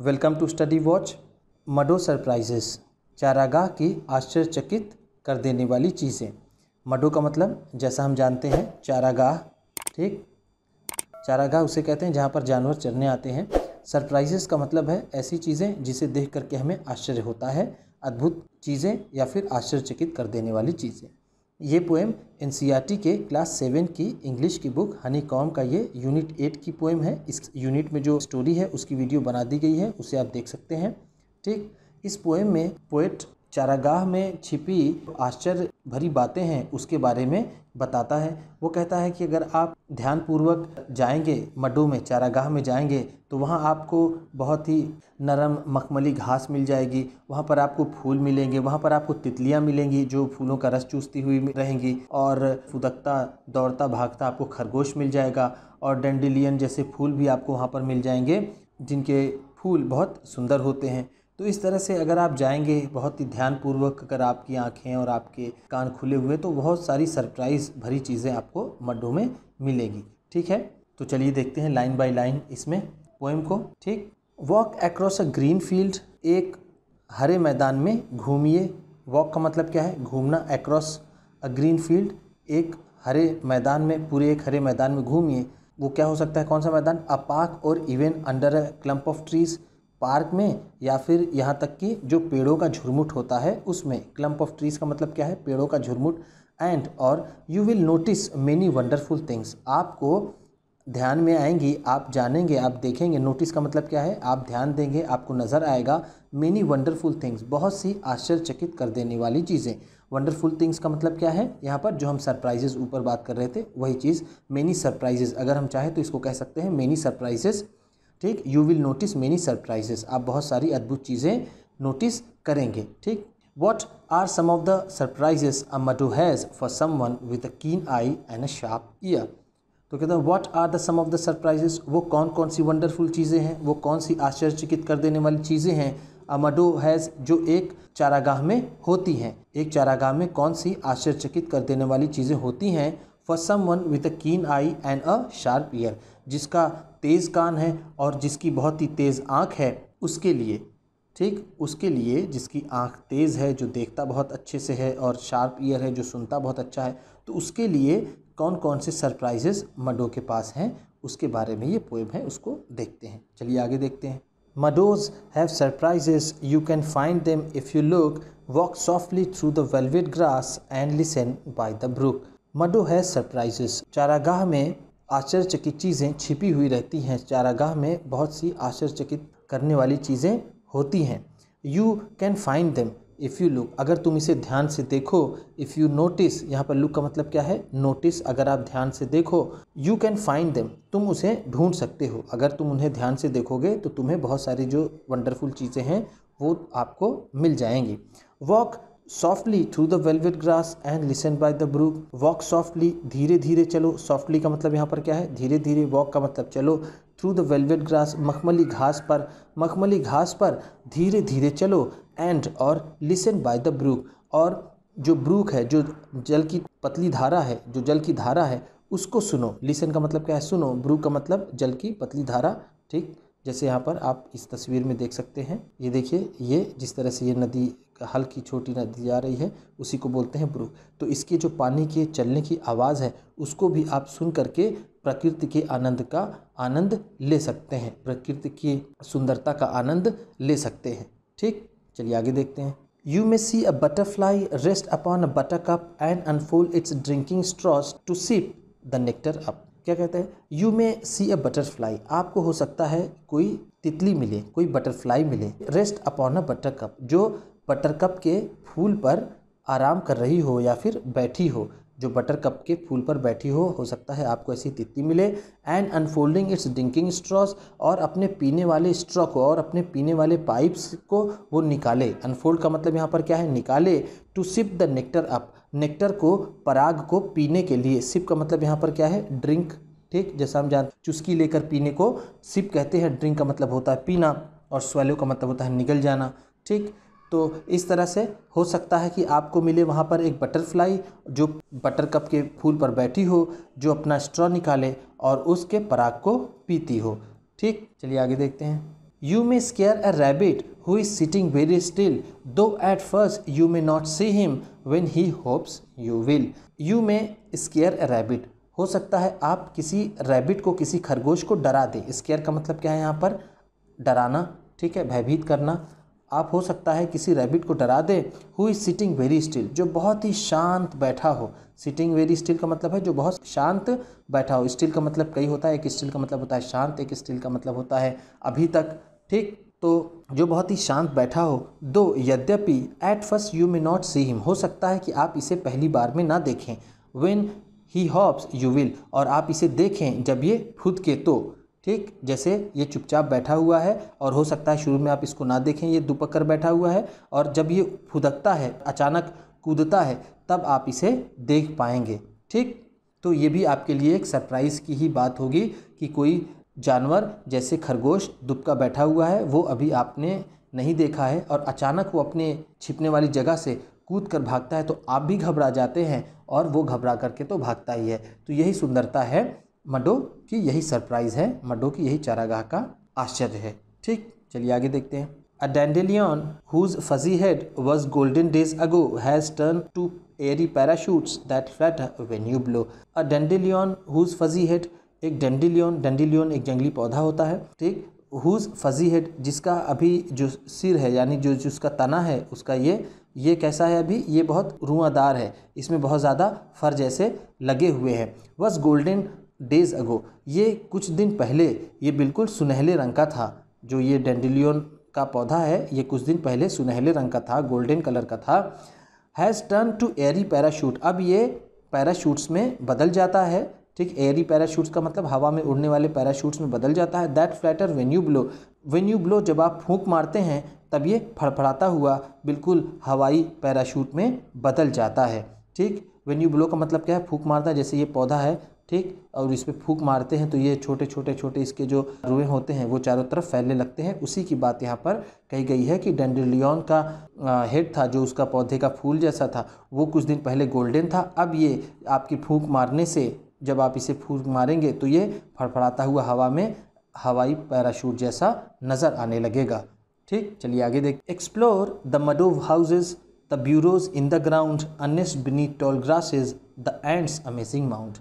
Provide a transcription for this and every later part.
Welcome to study watch meadow surprises चारागाह की आश्चर्यचकित कर देने वाली चीज़ें मडो का मतलब जैसा हम जानते हैं चारागाह ठीक चारागाह उसे कहते हैं जहाँ पर जानवर चरने आते हैं सरप्राइजेस का मतलब है ऐसी चीज़ें जिसे देख करके हमें आश्चर्य होता है अद्भुत चीज़ें या फिर आश्चर्यचकित कर देने वाली चीज़ें ये पोएम एन e के क्लास सेवन की इंग्लिश की बुक हनी कॉम का ये यूनिट एट की पोएम है इस यूनिट में जो स्टोरी है उसकी वीडियो बना दी गई है उसे आप देख सकते हैं ठीक इस पोएम में पोएट चारागाह में छिपी आश्चर्य भरी बातें हैं उसके बारे में बताता है वो कहता है कि अगर आप ध्यानपूर्वक जाएंगे मड्डू में चारागाह में जाएंगे तो वहाँ आपको बहुत ही नरम मखमली घास मिल जाएगी वहाँ पर आपको फूल मिलेंगे वहाँ पर आपको तितलियाँ मिलेंगी जो फूलों का रस चूसती हुई रहेंगी और फुदकता दौड़ता भागता आपको खरगोश मिल जाएगा और डेंडिलियन जैसे फूल भी आपको वहाँ पर मिल जाएंगे जिनके फूल बहुत सुंदर होते हैं तो इस तरह से अगर आप जाएंगे बहुत ही ध्यानपूर्वक अगर आपकी आँखें और आपके कान खुले हुए तो बहुत सारी सरप्राइज़ भरी चीज़ें आपको मड्डों में मिलेगी ठीक है तो चलिए देखते हैं लाइन बाय लाइन इसमें पोएम को ठीक walk across a green field एक हरे मैदान में घूमिए वॉक का मतलब क्या है घूमना एक्रॉस अ ग्रीन फील्ड एक हरे मैदान में पूरे एक हरे मैदान में घूमिए वो क्या हो सकता है कौन सा मैदान अ पार्क और even under a clump of trees park में या फिर यहाँ तक कि जो पेड़ों का झुरमुट होता है उसमें क्लम्प ऑफ ट्रीज़ का मतलब क्या है पेड़ों का झुरमुट एंड और you will notice many wonderful things आपको ध्यान में आएंगी आप जानेंगे आप देखेंगे नोटिस का मतलब क्या है आप ध्यान देंगे आपको नज़र आएगा मेनी वंडरफुल थिंग्स बहुत सी आश्चर्यचकित कर देने वाली चीज़ें वंडरफुल थिंग्स का मतलब क्या है यहाँ पर जो हम सरप्राइजेज ऊपर बात कर रहे थे वही चीज़ मेनी सरप्राइजेज अगर हम चाहें तो इसको कह सकते हैं मेनी सरप्राइजेज़ ठीक you will notice many surprises आप बहुत सारी अद्भुत चीज़ें नोटिस करेंगे ठीक what are some of the surprises a meadow has for someone with a keen eye and a sharp ear तो कहते हैं what are the some of the surprises वो कौन कौन सी वंडरफुल चीज़ें हैं वो कौन सी आश्चर्यचकित कर देने वाली चीज़ें हैं अमडो हैज़ जो एक चारागाह में होती हैं एक चारागाह में कौन सी आश्चर्यचकित कर देने वाली चीज़ें होती हैं for someone with a keen eye and a sharp ear जिसका तेज़ कान है और जिसकी बहुत ही तेज़ आँख है उसके लिए ठीक उसके लिए जिसकी आँख तेज़ है जो देखता बहुत अच्छे से है और शार्प ईयर है जो सुनता बहुत अच्छा है तो उसके लिए कौन कौन से सरप्राइजेस मडो के पास हैं उसके बारे में ये पोएम है उसको देखते हैं चलिए आगे देखते हैं meadows have surprises you can find them if you look walk softly through the velvet grass and listen by the brook meadow है सरप्राइजेस चारागाह में आश्चर्यचकित चीज़ें छिपी हुई रहती हैं चारागाह में बहुत सी आश्चर्यचकित करने वाली चीज़ें होती हैं you can find them if you look अगर तुम इसे ध्यान से देखो इफ़ यू नोटिस यहाँ पर लुक का मतलब क्या है नोटिस अगर आप ध्यान से देखो यू कैन फाइंड देम तुम उसे ढूंढ सकते हो अगर तुम उन्हें ध्यान से देखोगे तो तुम्हें बहुत सारी जो वंडरफुल चीज़ें हैं वो आपको मिल जाएंगी walk softly through the velvet grass and listen by the brook walk softly धीरे धीरे चलो सॉफ्टली का मतलब यहाँ पर क्या है धीरे धीरे वॉक का मतलब चलो थ्रू द वेलवेट ग्रास मखमली घास पर मखमली घास पर धीरे धीरे चलो एंड और लिसन बाय द ब्रूक और जो ब्रूक है जो जल की पतली धारा है जो जल की धारा है उसको सुनो लिसन का मतलब क्या है सुनो ब्रूक का मतलब जल की पतली धारा ठीक जैसे यहाँ पर आप इस तस्वीर में देख सकते हैं ये देखिए ये जिस तरह से ये नदी हल्की छोटी नदी जा रही है उसी को बोलते हैं ब्रुक तो इसके जो पानी के चलने की आवाज़ है उसको भी आप सुन करके प्रकृति के आनंद का आनंद ले सकते हैं प्रकृति की सुंदरता का आनंद ले सकते हैं ठीक चलिए आगे देखते हैं you may see a butterfly rest upon a buttercup and unfold its drinking straws to sip the nectar up क्या कहते हैं you may see a butterfly आपको हो सकता है कोई तितली मिले कोई बटरफ्लाई मिले rest upon a buttercup जो बटरकप के फूल पर आराम कर रही हो या फिर बैठी हो जो बटरकप के फूल पर बैठी हो हो सकता है आपको ऐसी तितली मिले and unfolding its drinking straws और अपने पीने वाले स्ट्रॉ को और अपने पीने वाले पाइप्स को वो निकाले अनफोल्ड का मतलब यहाँ पर क्या है निकाले to sip the nectar up nectar को पराग को पीने के लिए सिप का मतलब यहाँ पर क्या है ड्रिंक ठीक जैसा हम जान चुस्की लेकर पीने को सिप कहते हैं ड्रिंक का मतलब होता है पीना और स्वेलो का मतलब होता है निकल जाना ठीक तो इस तरह से हो सकता है कि आपको मिले वहाँ पर एक बटरफ्लाई जो बटर कप के फूल पर बैठी हो जो अपना स्ट्रॉ निकाले और उसके पराग को पीती हो ठीक चलिए आगे देखते हैं you may scare a rabbit who is sitting very still though at first you may not see him when he hops you will you may scare a rabbit हो सकता है आप किसी रैबिट को किसी खरगोश को डरा दें स्केयर का मतलब क्या है यहाँ पर डराना ठीक है भयभीत करना आप हो सकता है किसी रैबिट को डरा दे who is sitting very still जो बहुत ही शांत बैठा हो सिटिंग वेरी स्टिल का मतलब है जो बहुत शांत बैठा हो स्टिल का मतलब कई होता है एक स्टिल का मतलब होता है शांत एक स्टिल का मतलब होता है अभी तक ठीक तो जो बहुत ही शांत बैठा हो दो यद्यपि at first you may not see him हो सकता है कि आप इसे पहली बार में ना देखें when he hops you will और आप इसे देखें जब ये खुद के तो ठीक जैसे ये चुपचाप बैठा हुआ है और हो सकता है शुरू में आप इसको ना देखें ये दुपक कर बैठा हुआ है और जब ये फुदकता है अचानक कूदता है तब आप इसे देख पाएंगे ठीक तो ये भी आपके लिए एक सरप्राइज़ की ही बात होगी कि कोई जानवर जैसे खरगोश दुबका बैठा हुआ है वो अभी आपने नहीं देखा है और अचानक वो अपने छिपने वाली जगह से कूद कर भागता है तो आप भी घबरा जाते हैं और वो घबरा करके तो भागता ही है तो यही सुंदरता है मडो की यही सरप्राइज़ है मडो की यही चारागाह का आश्चर्य है ठीक चलिए आगे देखते हैं a dandelion whose fuzzy head was golden days ago has turn to airy parachutes that flutter when you blow a dandelion whose fuzzy head एक डेंडिलियन डेंडिलियन एक जंगली पौधा होता है ठीक हुज फजी हेड जिसका अभी जो सिर है यानी जो जिसका तना है उसका ये ये कैसा है अभी ये बहुत रुआदार है इसमें बहुत ज़्यादा फर जैसे लगे हुए हैं बस गोल्डन डेज अगो ये कुछ दिन पहले ये बिल्कुल सुनहले रंग का था जो ये डेंडिलियन का पौधा है ये कुछ दिन पहले सुनहले रंग का था गोल्डन कलर का था has turn to airy parachute अब ये पैराशूट्स में बदल जाता है ठीक एयरी पैराशूट्स का मतलब हवा में उड़ने वाले पैराशूट्स में बदल जाता है that flutter when you blow when you blow जब आप फूंक मारते हैं तब ये फड़फड़ाता हुआ बिल्कुल हवाई पैराशूट में बदल जाता है ठीक वेन यू ब्लो का मतलब क्या है फूक मारता है जैसे ये पौधा है ठीक और इस पर फूक मारते हैं तो ये छोटे छोटे छोटे इसके जो रुएँ होते हैं वो चारों तरफ फैलने लगते हैं उसी की बात यहाँ पर कही गई है कि डेंडिलियन का हेड था जो उसका पौधे का फूल जैसा था वो कुछ दिन पहले गोल्डन था अब ये आपकी फूक मारने से जब आप इसे फूक मारेंगे तो ये फड़फड़ाता हुआ हवा में हवाई पैराशूट जैसा नज़र आने लगेगा ठीक चलिए आगे देख explore the meadow houses the burrows in the ground unnest beneath tall grasses the ants amazing mound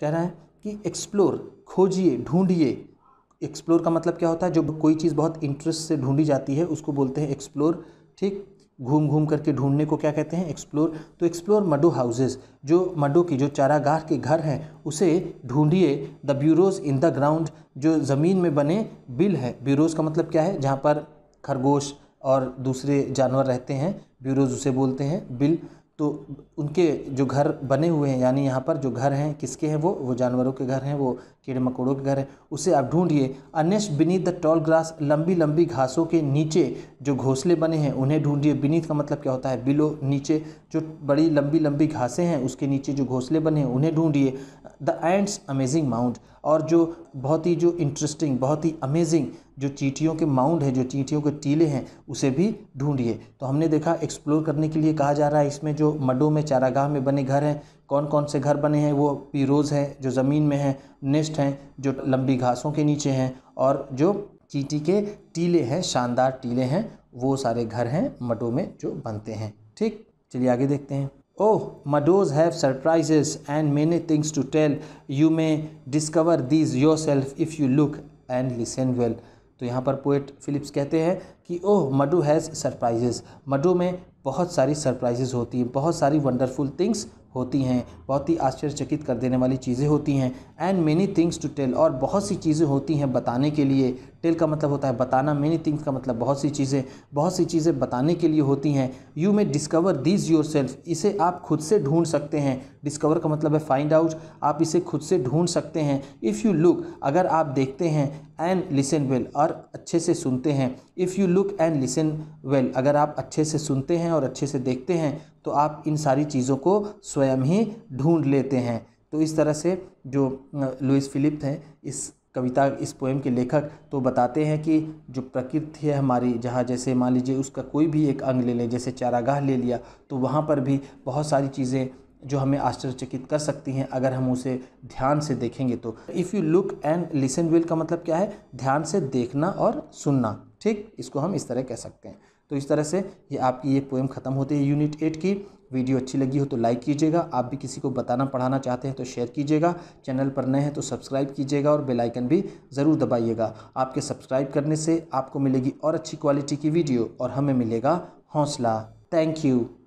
कह रहा है कि एक्सप्लोर खोजिए ढूंढिए एक्सप्लोर का मतलब क्या होता है जो कोई चीज़ बहुत इंटरेस्ट से ढूंढी जाती है उसको बोलते हैं एक्सप्लोर ठीक घूम घूम करके ढूंढने को क्या कहते हैं एक्सप्लोर तो एक्सप्लोर मडो हाउसेज जो मडो की जो चारागाह के घर हैं उसे ढूंढिए the burrows in the ground जो ज़मीन में बने बिल है ब्यूरोज़ का मतलब क्या है जहाँ पर खरगोश और दूसरे जानवर रहते हैं ब्यूरोज़ उसे बोलते हैं बिल तो उनके जो घर बने हुए हैं यानी यहाँ पर जो घर हैं किसके हैं वो वो जानवरों के घर हैं वो कीड़े मकोड़ों के घर हैं उसे आप ढूंढिए अनेश बिनीत द टॉल ग्रास लंबी लंबी घासों के नीचे जो घोंसले बने हैं उन्हें ढूंढिए बिनीत का मतलब क्या होता है बिलो नीचे जो बड़ी लंबी लंबी घासें हैं उसके नीचे जो घोंसले बने हैं उन्हें ढूंढिए द एंड्स अमेजिंग माउंट और जो बहुत ही जो इंटरेस्टिंग बहुत ही अमेजिंग जो चीटियों के माउंड है जो चीटियों के टीले हैं उसे भी ढूंढिए तो हमने देखा एक्सप्लोर करने के लिए कहा जा रहा है इसमें जो मडों में चारागाह में बने घर हैं कौन कौन से घर बने हैं वो पीरोज़ हैं जो ज़मीन में हैं नेस्ट हैं जो लंबी घासों के नीचे हैं और जो चीटी के टीले हैं शानदार टीले हैं वो सारे घर हैं मडों में जो बनते हैं ठीक चलिए आगे देखते हैं Oh, Mados have and and many to tell you may may discover yourself if you look and listen well. तो यहाँ पर पोएट फिलिप्स कहते हैं कि ओह मडू हैज़ सरप्राइजेज़ मडू में बहुत सारी सरप्राइजेज़ होती हैं बहुत सारी वंडरफुल थिंग्स होती हैं बहुत ही आश्चर्यचकित कर देने वाली चीज़ें होती हैं and many things to tell और बहुत सी चीज़ें होती हैं बताने के लिए टेल का मतलब होता है बताना मैनी थिंग्स का मतलब बहुत सी चीज़ें बहुत सी चीज़ें बताने के लिए होती हैं you may discover this yourself इसे आप खुद से ढूंढ सकते हैं डिस्कवर का मतलब है फाइंड आउट आप इसे खुद से ढूंढ सकते हैं इफ़ यू लुक अगर आप देखते हैं एंड लिसन वेल और अच्छे से सुनते हैं if you look and listen well अगर आप अच्छे से सुनते हैं और अच्छे से देखते हैं तो आप इन सारी चीज़ों को स्वयं ही ढूंढ लेते हैं तो इस तरह से जो लुइस फिलिप हैं इस कविता इस पोएम के लेखक तो बताते हैं कि जो प्रकृति है हमारी जहाँ जैसे मान लीजिए उसका कोई भी एक अंग ले लें जैसे चारागाह ले लिया तो वहाँ पर भी बहुत सारी चीज़ें जो हमें आश्चर्यचकित कर सकती हैं अगर हम उसे ध्यान से देखेंगे तो if you look and listen well का मतलब क्या है ध्यान से देखना और सुनना ठीक इसको हम इस तरह कह सकते हैं तो इस तरह से ये आपकी ये पोएम ख़त्म होती है यूनिट एट की वीडियो अच्छी लगी हो तो लाइक कीजिएगा आप भी किसी को बताना पढ़ाना चाहते हैं तो शेयर कीजिएगा चैनल पर नए हैं तो सब्सक्राइब कीजिएगा और बेल आइकन भी ज़रूर दबाइएगा आपके सब्सक्राइब करने से आपको मिलेगी और अच्छी क्वालिटी की वीडियो और हमें मिलेगा हौसला थैंक यू